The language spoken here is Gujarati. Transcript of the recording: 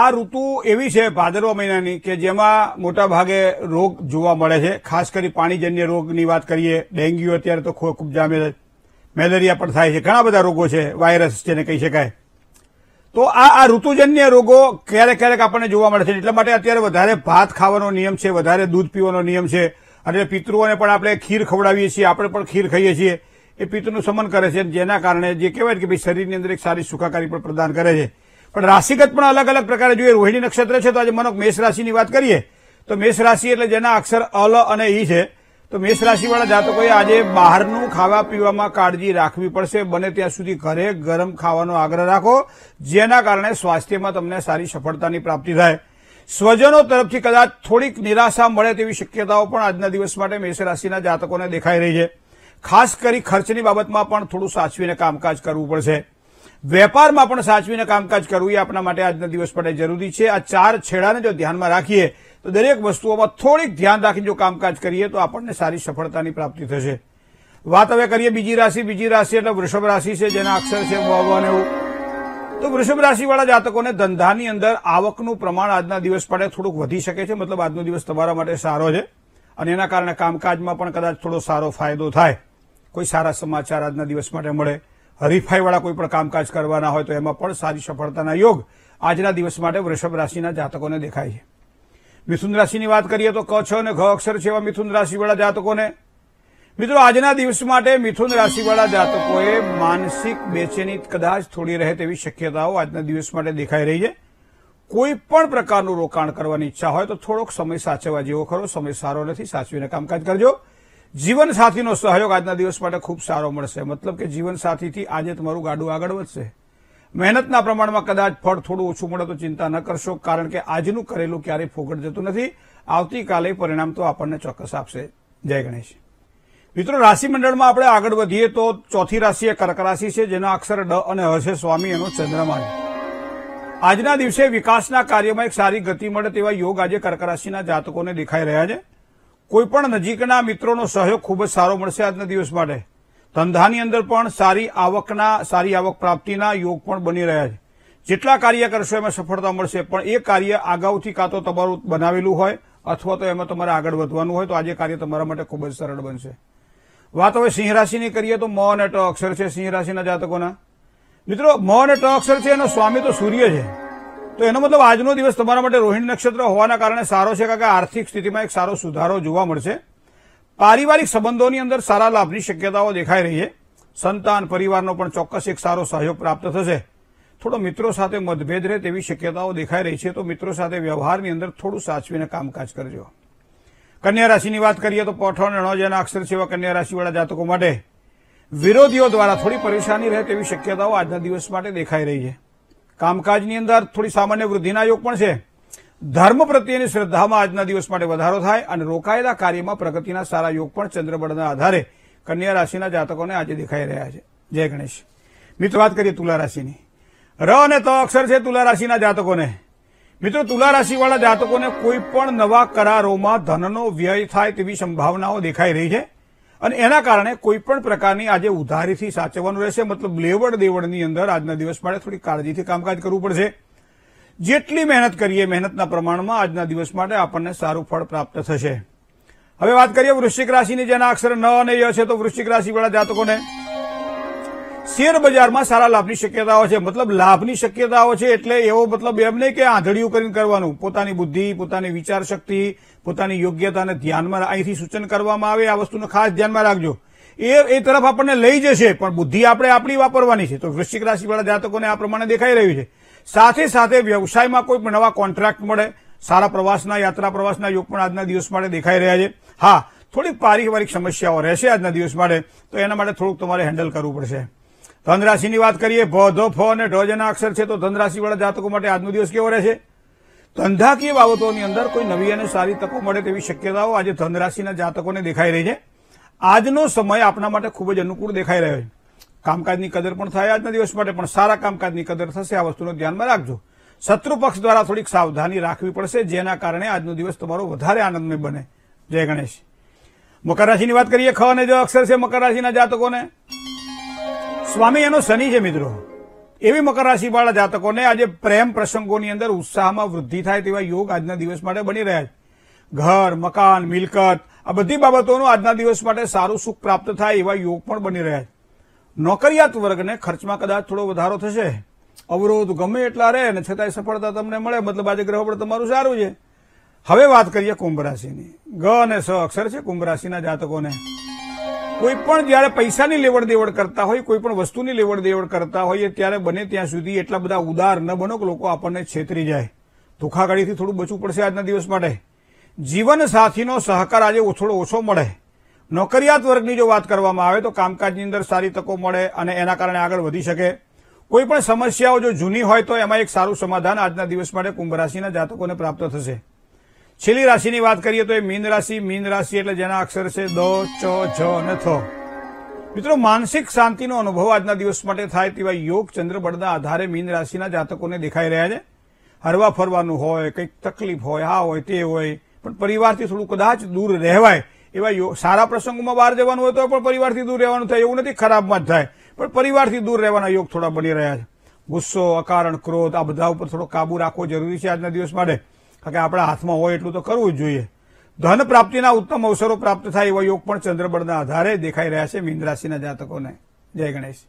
આ ઋતુ એવી છે ભાદરવા મહિનાની કે જેમાં મોટા ભાગે રોગ જોવા મળે છે ખાસ કરી પાણીજન્ય રોગની વાત કરીએ ડેન્ગ્યુ અત્યારે તો ખૂબ જામે છે મેલેરિયા પણ થાય છે ઘણા બધા રોગો છે વાયરસ જેને કહી શકાય તો આ આ ઋતુજન્ય રોગો ક્યારેક ક્યારેક આપણને જોવા મળે છે એટલા માટે અત્યારે વધારે ભાત ખાવાનો નિયમ છે વધારે દૂધ પીવાનો નિયમ છે એટલે પિતૃઓને પણ આપણે ખીર ખવડાવીએ છીએ આપણે પણ ખીર ખાઈએ છીએ એ પિતૃનું સમન કરે છે જેના કારણે જે કહેવાય કે ભાઈ શરીરની અંદર એક સારી સુખાકારી પણ પ્રદાન કરે છે પણ રાશિગત પણ અલગ અલગ પ્રકારે જોઈએ રોહિણી નક્ષત્ર છે તો આજે મનોક મેષ રાશિની વાત કરીએ તો મેષ રાશિ એટલે જેના અક્ષર અલ અને ઈ છે તો મેષ રાશિવાળા જાતકોએ આજે બહારનું ખાવા પીવામાં કાળજી રાખવી પડશે બને ત્યાં સુધી ઘરે ગરમ ખાવાનો આગ્રહ રાખો જેના કારણે સ્વાસ્થ્યમાં તમને સારી સફળતાની પ્રાપ્તિ થાય સ્વજનો તરફથી કદાચ થોડીક નિરાશા મળે તેવી શક્યતાઓ પણ આજના દિવસ માટે મેષ રાશિના જાતકોને દેખાઈ રહી છે ખાસ કરી ખર્ચની બાબતમાં પણ થોડું સાચવીને કામકાજ કરવું પડશે વેપારમાં પણ સાચવીને કામકાજ કરવું એ આપણા માટે આજના દિવસ માટે જરૂરી છે આ ચાર છેડાને જો ધ્યાનમાં રાખીએ તો દરેક વસ્તુઓમાં થોડીક ધ્યાન રાખીને જો કામકાજ કરીએ તો આપણને સારી સફળતાની પ્રાપ્તિ થશે વાત હવે કરીએ બીજી રાશિ બીજી રાશિ એટલે વૃષભ રાશિ છે જેના અક્ષર છે વાવવાને એવું તો વૃષભ રાશિવાળા જાતકોને ધંધાની અંદર આવકનું પ્રમાણ આજના દિવસ પડે થોડુંક વધી શકે છે મતલબ આજનો દિવસ તમારા માટે સારો છે અને એના કારણે કામકાજમાં પણ કદાચ થોડો સારો ફાયદો થાય કોઈ સારા સમાચાર આજના દિવસ માટે મળે હરીફાઈવાળા કોઈ પણ કામકાજ કરવાના હોય તો એમાં પણ સારી સફળતાના યોગ આજના દિવસ માટે વૃષભ રાશિના જાતકોને દેખાય છે મિથુન રાશિની વાત કરીએ તો ક છ અને ઘ અક્ષર છે એવા મિથુન રાશિવાળા જાતકોને મિત્રો આજના દિવસ માટે મિથુન રાશિવાળા જાતકોએ માનસિક બેચેની કદાચ થોડી રહે તેવી શક્યતાઓ આજના દિવસ માટે દેખાઈ રહી છે કોઈ પણ પ્રકારનું રોકાણ કરવાની ઈચ્છા હોય તો થોડોક સમય સાચવવા જેવો ખરો સમય સારો નથી સાચવીને કામકાજ કરજો જીવનસાથીનો સહયોગ આજના દિવસ માટે ખૂબ સારો મળશે મતલબ કે જીવનસાથીથી આજે તમારું ગાડું આગળ વધશે મહેનતના પ્રમાણમાં કદાચ ફળ થોડું ઓછું મળે તો ચિંતા ન કરશો કારણ કે આજનું કરેલું ક્યારેય ફોગટ જતું નથી આવતીકાલે પરિણામ તો આપણને ચોક્કસ આપશે જય ગણેશ મિત્રો રાશિ મંડળમાં આપણે આગળ વધીએ તો ચોથી રાશિ એ કર્ક રાશિ છે જેના અક્ષર ડ અને હશે સ્વામી એનો ચંદ્રમા આજના દિવસે વિકાસના કાર્યમાં એક સારી ગતિ મળે તેવા યોગ આજે કર્ક રાશિના જાતકોને દેખાઈ રહ્યા છે કોઈપણ નજીકના મિત્રોનો સહયોગ ખૂબ જ સારો મળશે આજના દિવસ માટે ધંધાની અંદર પણ સારી આવકના સારી આવક પ્રાપ્તિના યોગ પણ બની રહ્યા છે જેટલા કાર્ય કરશો એમાં સફળતા મળશે પણ એ કાર્ય અગાઉથી કાં તો તમારું બનાવેલું હોય અથવા તો એમાં તમારે આગળ વધવાનું હોય તો આજે કાર્ય તમારા માટે ખૂબ જ સરળ બનશે વાત હવે સિંહ રાશિની કરીએ તો મ અને ટ અક્ષર છે સિંહ રાશિના જાતકોના મિત્રો મ અને ટ અક્ષર છે એનો સ્વામી તો સૂર્ય છે તો એનો મતલબ આજનો દિવસ તમારા માટે રોહિણી નક્ષત્ર હોવાના કારણે સારો છે કારણ કે આર્થિક સ્થિતિમાં એક સારો સુધારો જોવા મળશે પારિવારિક સંબંધોની અંદર સારા લાભની શક્યતાઓ દેખાઈ રહી છે સંતાન પરિવારનો પણ ચોક્કસ એક સારો સહયોગ પ્રાપ્ત થશે થોડો મિત્રો સાથે મતભેદ રહે તેવી શક્યતાઓ દેખાઈ રહી છે તો મિત્રો સાથે વ્યવહારની અંદર થોડું સાચવીને કામકાજ કરજો કન્યા રાશિની વાત કરીએ તો પઠણ રણોજના અક્ષર સેવા કન્યા રાશિવાળા જાતકો માટે વિરોધીઓ દ્વારા થોડી પરેશાની રહે તેવી શક્યતાઓ આજના દિવસ માટે દેખાઈ રહી છે કામકાજની અંદર થોડી સામાન્ય વૃદ્ધિના યોગ પણ છે ધર્મ પ્રત્યેની શ્રદ્ધામાં આજના દિવસ માટે વધારો થાય અને રોકાયેલા કાર્યમાં પ્રગતિના સારા યોગ પણ ચંદ્રબળના આધારે કન્યા રાશિના જાતકોને આજે દેખાઈ રહ્યા છે જય ગણેશ મિત્રો વાત કરીએ તુલા રાશિની ર અને ત અક્ષર છે તુલા રાશિના જાતકોને મિત્રો તુલા રાશિવાળા જાતકોને કોઈ પણ નવા કરારોમાં ધનનો વ્યય થાય તેવી સંભાવનાઓ દેખાઈ રહી છે અને એના કારણે કોઈપણ પ્રકારની આજે ઉધારીથી સાચવવાનું રહેશે મતલબ લેવડ દેવડની અંદર આજના દિવસ માટે થોડી કાળજીથી કામકાજ કરવું પડશે જેટલી મહેનત કરીએ મહેનતના પ્રમાણમાં આજના દિવસ માટે આપણને સારું ફળ પ્રાપ્ત થશે હવે વાત કરીએ વૃશ્ચિક રાશિની જેના અક્ષર ન અને ય છે તો વૃશ્ચિક રાશિવાળા જાતકોને શેર બજારમાં સારા લાભની શક્યતાઓ છે મતલબ લાભની શક્યતાઓ છે એટલે એવો મતલબ એમ નહીં કે આંધળીયું કરીને કરવાનું પોતાની બુદ્ધિ પોતાની વિચાર શક્તિ પોતાની યોગ્યતાને ધ્યાનમાં અહીંથી સૂચન કરવામાં આવે આ વસ્તુને ખાસ ધ્યાનમાં રાખજો એ એ તરફ આપણને લઈ જશે પણ બુદ્ધિ આપણે આપણી વાપરવાની છે તો વૃશ્ચિક રાશિવાળા જાતકોને આ પ્રમાણે દેખાઈ રહ્યું છે સાથે સાથે વ્યવસાયમાં કોઈ નવા કોન્ટ્રાક્ટ મળે સારા પ્રવાસના યાત્રા પ્રવાસના યોગ પણ આજના દિવસ માટે દેખાઈ રહ્યા છે હા થોડીક પારિવારિક સમસ્યાઓ રહેશે આજના દિવસ માટે તો એના માટે થોડુંક તમારે હેન્ડલ કરવું પડશે ધનરાશિની વાત કરીએ ભ ધ ફ અને ઢજના અક્ષર છે તો ધનરાશિવાળા જાતકો માટે આજનો દિવસ કેવો રહેશે ધંધાકીય બાબતોની અંદર કોઈ નવી અને સારી તકો મળે તેવી શક્યતાઓ આજે ધનરાશિના જાતકોને દેખાઈ રહી છે આજનો સમય આપણા માટે ખૂબ જ અનુકૂળ દેખાઈ રહ્યો છે કામકાજની કદર પણ થાય આજના દિવસ માટે પણ સારા કામકાજની કદર થશે આ વસ્તુનું ધ્યાનમાં રાખજો શત્રુપક્ષ દ્વારા થોડીક સાવધાની રાખવી પડશે જેના કારણે આજનો દિવસ તમારો વધારે આનંદમય બને જય ગણેશ મકર રાશિની વાત કરીએ ખ અને જો અક્ષર છે મકર રાશિના જાતકોને સ્વામી એનો શનિ છે મિત્રો એવી મકર રાશિવાળા જાતકોને આજે પ્રેમ પ્રસંગોની અંદર ઉત્સાહમાં વૃદ્ધિ થાય તેવા યોગ આજના દિવસ માટે બની રહ્યા છે ઘર મકાન મિલકત આ બધી બાબતોનું આજના દિવસ માટે સારું સુખ પ્રાપ્ત થાય એવા યોગ પણ બની રહ્યા છે નોકરિયાત વર્ગને ખર્ચમાં કદાચ થોડો વધારો થશે અવરોધ ગમે એટલા રહે અને છતાંય સફળતા તમને મળે મતલબ આજે ગ્રહ પણ તમારું સારું છે હવે વાત કરીએ કુંભ રાશિની ગ અને સ અક્ષર છે કુંભ રાશિના જાતકોને કોઈ પણ જ્યારે પૈસાની લેવડ દેવડ કરતા હોય કોઈ પણ વસ્તુની લેવડ દેવડ કરતા હોઈએ ત્યારે બને ત્યાં સુધી એટલા બધા ઉદાર ન બનો કે લોકો આપણને છેતરી જાય ધોખાઘડીથી થોડું બચવું પડશે આજના દિવસ માટે જીવન સાથીનો સહકાર આજે થોડો ઓછો મળે નોકરિયાત વર્ગની જો વાત કરવામાં આવે તો કામકાજની અંદર સારી તકો મળે અને એના કારણે આગળ વધી શકે કોઈ પણ સમસ્યાઓ જો જૂની હોય તો એમાં એક સારું સમાધાન આજના દિવસ માટે કુંભરાશિના જાતકોને પ્રાપ્ત થશે છેલ્લી રાશિની વાત કરીએ તો એ મીન રાશિ મીન રાશિ એટલે જેના અક્ષર છે દ ચ છ અને થ મિત્રો માનસિક શાંતિનો અનુભવ આજના દિવસ માટે થાય તેવા યોગ ચંદ્રબળના આધારે મીન રાશિના જાતકોને દેખાઈ રહ્યા છે હરવા ફરવાનું હોય કંઈક તકલીફ હોય આ હોય તે હોય પણ પરિવારથી થોડું કદાચ દૂર રહેવાય એવા સારા પ્રસંગોમાં બહાર જવાનું હોય તો પણ પરિવારથી દૂર રહેવાનું થાય એવું નથી ખરાબમાં જ થાય પણ પરિવારથી દૂર રહેવાના યોગ થોડા બની રહ્યા છે ગુસ્સો અકારણ ક્રોધ આ બધા ઉપર થોડો કાબુ રાખવો જરૂરી છે આજના દિવસ માટે કારણ કે આપણા હાથમાં હોય એટલું તો કરવું જ જોઈએ ધન પ્રાપ્તિના ઉત્તમ અવસરો પ્રાપ્ત થાય એવા યોગ પણ ચંદ્રબળના આધારે દેખાઈ રહ્યા છે મીન રાશિના જાતકોને જય ગણેશ